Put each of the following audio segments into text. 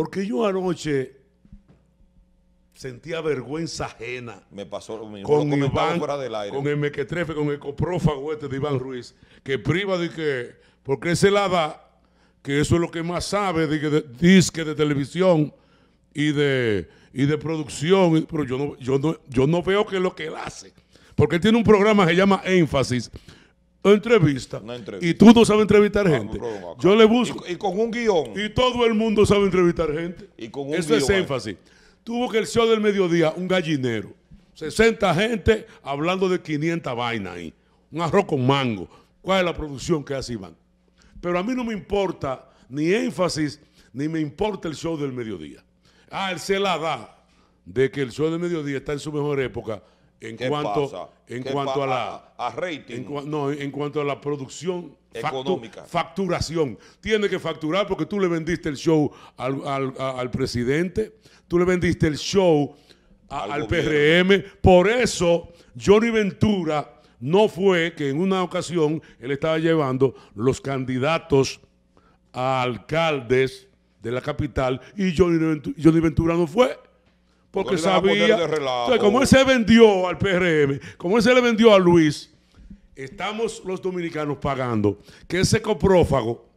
Porque yo anoche sentía vergüenza ajena. Me pasó Con, Iván, con el mequetrefe, con el coprófago este de Iván Ruiz, que priva de que, porque se la da, que eso es lo que más sabe, de, de, disque de televisión y de, de producción, pero yo no, yo no veo que es lo que él hace. Porque tiene un programa que se llama Énfasis, Entrevista. Y tú no sabes entrevistar ah, gente. Yo le busco. Y, con un guión. Y todo el mundo sabe entrevistar gente. Y con un Eso es énfasis. Tuvo que el show del mediodía, un gallinero. 60 gente hablando de 500 vainas ahí. Un arroz con mango. ¿Cuál es la producción que hace Iván? Pero a mí no me importa ni énfasis, ni me importa el show del mediodía. Ah, él se la da de que el show del mediodía está en su mejor época en cuanto, En cuanto a la rating. no, en cuanto a la producción económica. facturación. Tiene que facturar porque tú le vendiste el show al, presidente, tú le vendiste el show al, PRM. Por eso Johnny Ventura no fue que en una ocasión él estaba llevando los candidatos a alcaldes de la capital y Johnny Ventura no fue. Porque, sabía. como él se vendió al PRM, como él se le vendió a Luis, estamos los dominicanos pagando que ese coprófago.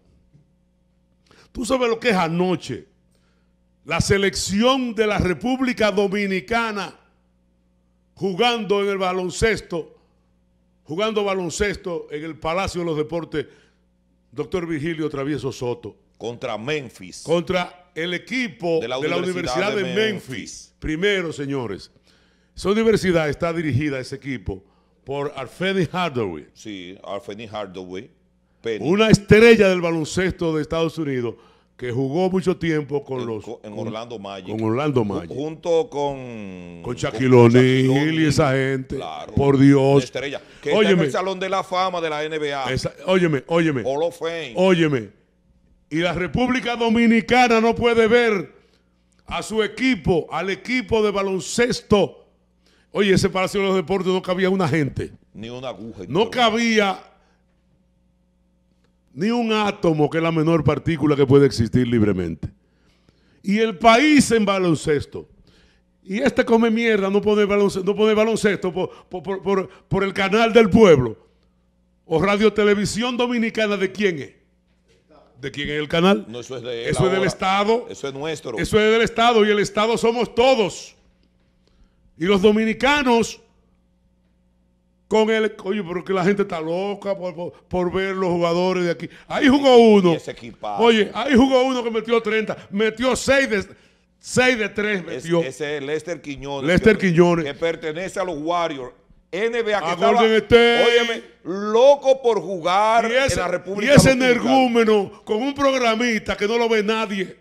Tú sabes lo que es anoche. La selección de la República Dominicana jugando en el baloncesto, jugando baloncesto en el Palacio de los Deportes, doctor Virgilio Travieso Soto. Contra Memphis. Contra el equipo de la, Universidad, de, Memphis. Primero, señores, esa universidad está dirigida, ese equipo, por Arfeni Hardaway. Sí, Arfeni Hardaway. Una estrella del baloncesto de Estados Unidos que jugó mucho tiempo con los... En Orlando Magic. Con Orlando Magic. Junto con... Con Shaquille O'Neal y esa gente. Claro, por Dios. Estrella. Que está en el Salón de la Fama de la NBA. óyeme, óyeme. Hall of Fame. Óyeme y la República Dominicana no puede ver a su equipo, al equipo de baloncesto. Oye, ese Palacio de los Deportes no cabía una gente. Ni una aguja. No cabía ni un átomo, que es la menor partícula que puede existir libremente. Y el país en baloncesto. Y este come mierda, no puede baloncesto, no baloncesto por, por el canal del pueblo. O Radio Televisión Dominicana, ¿de quién es? ¿De quién es el canal? eso es, del Estado. Eso es nuestro. Eso es del Estado y el Estado somos todos. Y los dominicanos, con el. Oye, pero que la gente está loca por, ver los jugadores de aquí. Ahí jugó uno. Oye, ahí jugó uno que metió 30. Metió 6 de, 6 de 3. Metió. ese es Lester Quiñones. Lester Quiñones. Que pertenece a los Warriors. NBA que estaba, óyeme, loco por jugar en la República Y ese energúmeno con un programista que no lo ve nadie.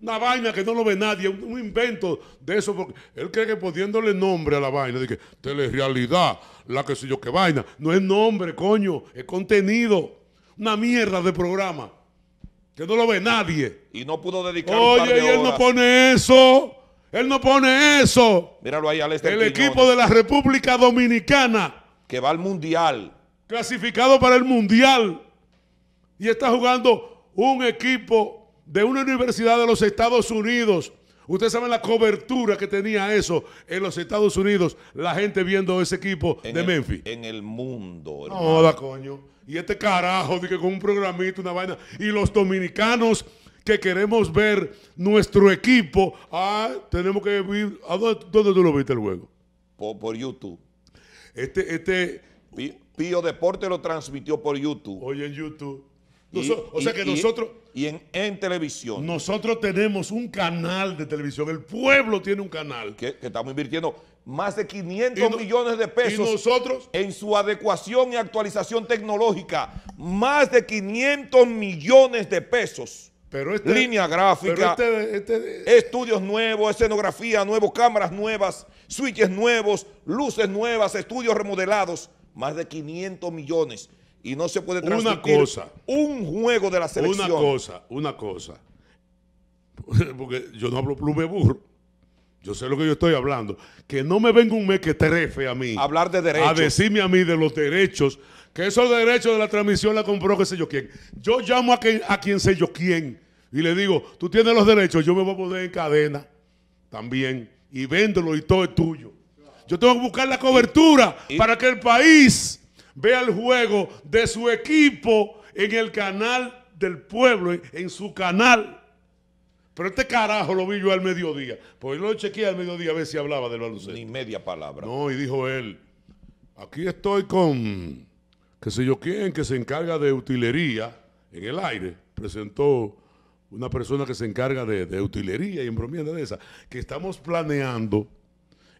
Una vaina que no lo ve nadie, un, invento de eso, porque él cree que poniéndole nombre a la vaina, de que telerealidad, la que sé yo qué vaina, no es nombre, coño, es contenido, una mierda de programa, que no lo ve nadie. Y no pudo dedicar Oye, un y él no pone eso. Él no pone eso. Míralo ahí, El equipo de la República Dominicana. Que va al Mundial. Clasificado para el Mundial. Y está jugando un equipo de una universidad de los Estados Unidos. Ustedes saben la cobertura que tenía eso en los Estados Unidos, la gente viendo ese equipo de Memphis. En el mundo. No, da coño. Y este carajo, con un programito, una vaina. Y los dominicanos que queremos ver nuestro equipo. Ah, tenemos que vivir... ¿A dónde, tú lo viste el juego? Por, YouTube. Este, este. Pío, Deporte lo transmitió por YouTube. Hoy en YouTube. o sea que nosotros. Y en, televisión. Nosotros tenemos un canal de televisión. El pueblo tiene un canal. Que, estamos invirtiendo más de 500 millones de pesos. ¿Y nosotros? En su adecuación y actualización tecnológica. Más de 500 millones de pesos. Este- línea gráfica, este este estudios nuevos, escenografía nueva, cámaras nuevas, switches nuevos, luces nuevas, estudios remodelados, más de 500 millones. Y no se puede transmitir una cosa, un juego de la selección. Una cosa, una cosa. Porque yo no hablo plume burro. Yo sé lo que yo estoy hablando. Que no me venga un mes que trefe a mí. Hablar de derechos. A decirme a mí de los derechos. Que esos derechos de la transmisión la compró qué sé yo quién. Yo llamo a quien, sé yo quién. Y le digo, tú tienes los derechos, yo me voy a poner en cadena también. Y véndelo y todo es tuyo. Yo tengo que buscar la cobertura para que el país vea el juego de su equipo en el canal del pueblo, en su canal. Pero este carajo lo vi yo al mediodía. Pues lo chequeé al mediodía a ver si hablaba del baloncesto. Ni media palabra. No, y dijo él, aquí estoy con, qué sé yo quién, que se encarga de utilería en el aire. Presentó una persona que se encarga de, utilería y embromienda de esa. Que estamos planeando,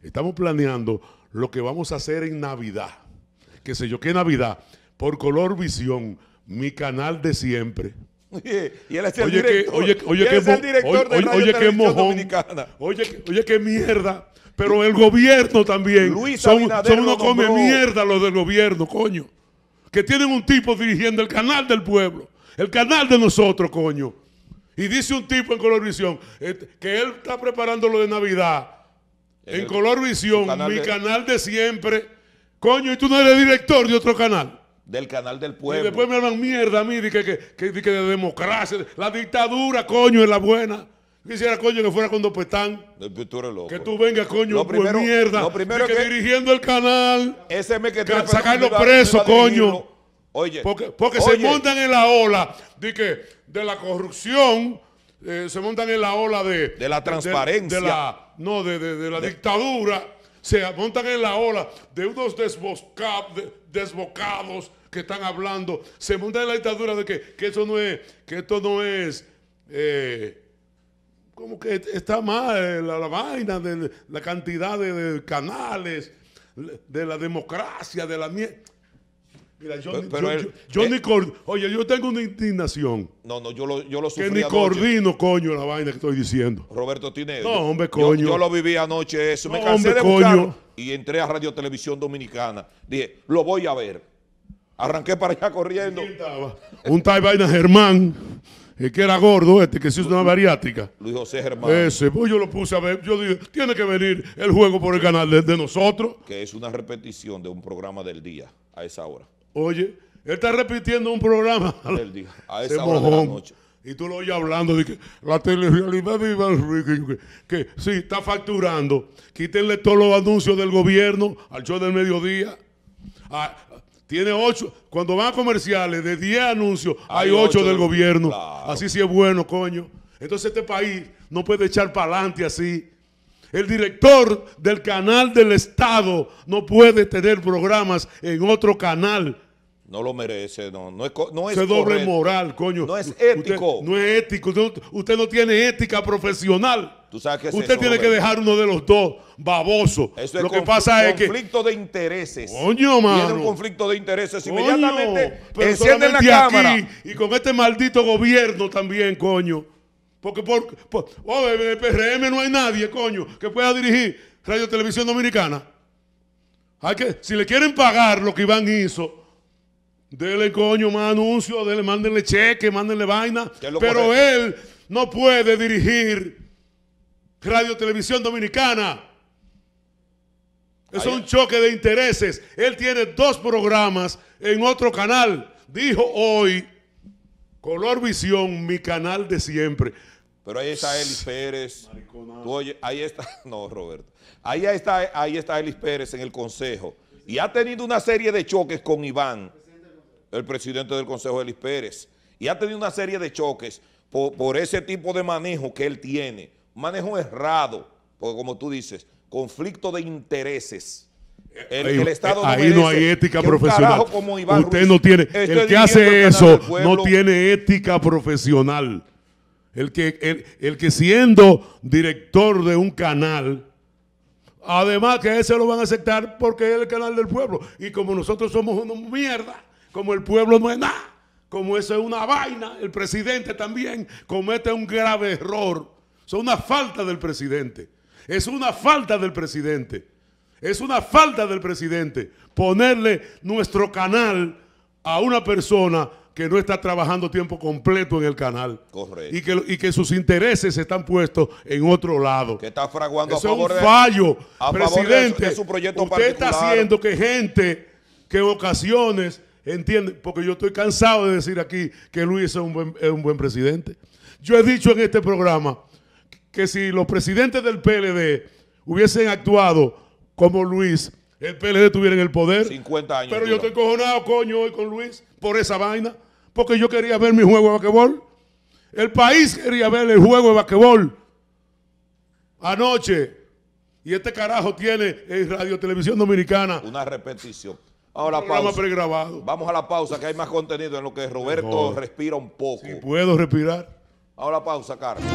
estamos planeando lo que vamos a hacer en Navidad. Qué sé yo qué Navidad. Por Color Visión, mi canal de siempre. Oye, y él oye, Que, oye, el de Radio Oye, mierda. Pero el gobierno también. Luis son, unos come mierda los del gobierno, coño. Que tienen un tipo dirigiendo el canal del pueblo. El canal de nosotros, coño. Y dice un tipo en Colorvisión Visión eh, que él está preparando lo de Navidad. en Colorvisión, mi canal de siempre. Coño, y tú no eres director de otro canal del canal del pueblo. Y después me hablan mierda a mí, de que, de democracia, la dictadura, coño, es la buena. Quisiera, coño, que fuera con Dopetán. Pues eh, pues, que tú vengas, coño, pues, mierda. Lo que, dirigiendo el canal. Ese que Sacarlo preso, coño. Oye. Porque, porque se montan en la ola de, que, de la corrupción, eh, se montan en la ola de. De la transparencia. no, de, la dictadura. Se montan en la ola de unos desbocados que están hablando, se monta en la dictadura de que, que eso no es, que esto no es, eh, como que está mal la, vaina de la cantidad de, canales, de la democracia, de la mierda. Mira, yo, yo, ni coordino oye, yo tengo una indignación. No, no, yo lo, yo lo sufrí Que ni coordino, coño, la vaina que estoy diciendo. Roberto Tinelli. No, hombre, coño. Yo, lo viví anoche eso. Me cansé de y entré a Radio Televisión Dominicana. Dije, lo voy a ver. Arranqué para allá corriendo. Un tal vaina Germán, eh, que era gordo, este que se hizo una bariátrica. Luis José Germán. Ese, pues yo lo puse a ver. Yo dije, tiene que venir el juego por el canal de, nosotros. Que es una repetición de un programa del día a esa hora. Oye, él está repitiendo un programa del día a esa hora de la noche. Y tú lo oyes hablando de que la telerrealidad de Iván que, que, sí, está facturando. Quítenle todos los anuncios del gobierno al show del mediodía. A, ah, tiene ocho. Cuando van comerciales, de 10 anuncios, hay, 8 ocho, del gobierno. Así sí es bueno, coño. Entonces este país no puede echar para adelante así. El director del canal del Estado no puede tener programas en otro canal no lo merece, no. No es, no es, doble moral, coño. No es ético. Usted, no es ético. Usted, no tiene ética profesional. usted tiene que dejar uno de los dos baboso. Eso es lo que pasa conflicto de intereses. Coño, mano. Tiene un conflicto de intereses. inmediatamente enciende la cámara. Aquí, y con este maldito gobierno también, coño. Porque por, por oh, en el PRM no hay nadie, coño, que pueda dirigir Radio Televisión Dominicana. Hay que, si le quieren pagar lo que Iván hizo Dele coño más anuncios, dele, mándenle cheque, mándenle vaina. Pero él no puede dirigir Radio Televisión Dominicana. Es un choque de intereses. Él tiene dos programas en otro canal. Dijo hoy, Color Visión, mi canal de siempre. Pero ahí está Elis Pérez. ahí está, no, Roberto. Ahí está, ahí está Elis Pérez en el consejo. Y ha tenido una serie de choques con Iván el presidente del Consejo Elis Pérez, y ha tenido una serie de choques por, ese tipo de manejo que él tiene. Manejo errado, porque como tú dices, conflicto de intereses. El, Estado ahí no, hay ética profesional. Usted no tiene. El que hace eso no tiene ética profesional. El que, que siendo director de un canal, además que ese lo van a aceptar porque es el canal del pueblo. Y como nosotros somos una mierda, como el pueblo no es nada, como eso es una vaina, el presidente también comete un grave error. Es una falta del presidente. Es una falta del presidente. Es una falta del presidente ponerle nuestro canal a una persona que no está trabajando tiempo completo en el canal. Correcto. Y que, y que sus intereses están puestos en otro lado. Que está fraguando Eso es un fallo, presidente. usted está haciendo que gente que en ocasiones Entienden, Porque yo estoy cansado de decir aquí que Luis es un, buen, presidente. Yo he dicho en este programa que si los presidentes del PLD hubiesen actuado como Luis, el PLD tuviera en el poder. 50 Pero yo estoy cojonado, coño, hoy con Luis por esa vaina. Porque yo quería ver mi juego de basquetbol. El país quería ver el juego de basquetbol. Anoche. Y este carajo tiene en Radio Televisión Dominicana. Una repetición. Ahora pausa. Vamos a la pausa, que hay más contenido en lo que Roberto respira un poco. Si puedo respirar. Ahora pausa, Carlos.